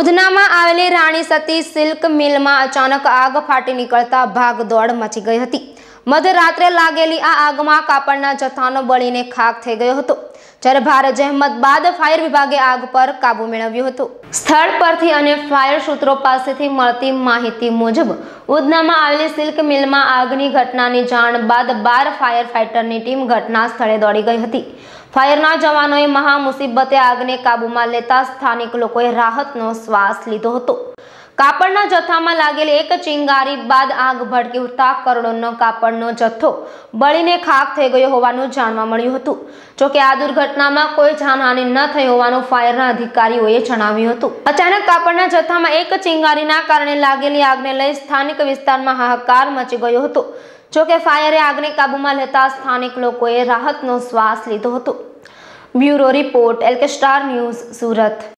ઉધનામાં આવેલી રાણી સતી સિલ્ક મિલમાં અચાનક આગ ફાટી નીકળતા ભાગદોડ મચી ગઈ હતી મધરાત્રે લાગેલી આ આગમાં કાપડના જથ્થાનો બળીને ખાક થઈ ગયો હતો જ્યારે ભારે જહેમત બાદ ફાયર વિભાગે આગ પર કાબુ મેળવ્યો હતો સ્થળ પરથી અને ફાયર સૂત્રો પાસેથી મળતી માહિતી મુજબ ઉધનામાં આવેલી સિલ્ક મિલમાં આગની ઘટનાની જાણ બાદ બાર ફાયર ફાઇટરની ટીમ ઘટના સ્થળે દોડી ગઈ હતી ફાયરના જવાનોએ મહામુસીબતે આગને કાબૂમાં લેતા સ્થાનિક લોકોએ રાહતનો શ્વાસ લીધો હતો કાપડના જથ્થામાં લાગેલી એક ચિંગારી બાદ આગ ભડકી ઉઠતા કરોડોનો કાપડનો જથ્થો બળીને ખાક થઈ ગયો હોવાનું જાણવા મળ્યું હતું જોકે આ દુર્ઘટનામાં કોઈ જાનહાનિ ન થઈ હોવાનું ફાયરના અધિકારીઓએ જણાવ્યું હતું અચાનક કાપડના જથ્થામાં એક ચિંગારીના કારણે લાગેલી આગને લઈ સ્થાનિક વિસ્તારમાં હાહાકાર મચી ગયો હતો જોકે ફાયરે આગને કાબૂમાં લેતા સ્થાનિક લોકોએ રાહતનો શ્વાસ લીધો હતો bureau report LK star news Surat